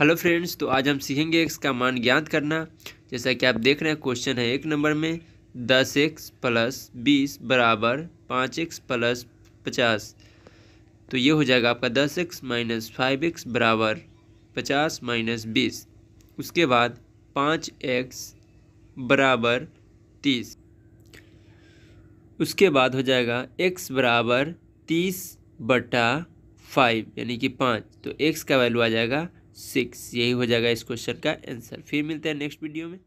hello friends तो आज हम सीखेंगे एक्स का मान ज्ञात करना जैसा कि आप देख रहे हैं क्वेश्चन है एक नंबर में दस एक्स प्लस बीस बराबर पाँच एक्स प्लस पचास तो ये हो जाएगा आपका दस एक्स माइनस फाइव एक्स बराबर पचास माइनस बीस उसके बाद पाँच एक्स बराबर तीस उसके बाद हो जाएगा एक्स बराबर तीस बटा फाइव यानी कि पाँच तो एक्स का वैल्यू आ जाएगा सिक्स यही हो जाएगा इस क्वेश्चन का आंसर फिर मिलते हैं नेक्स्ट वीडियो में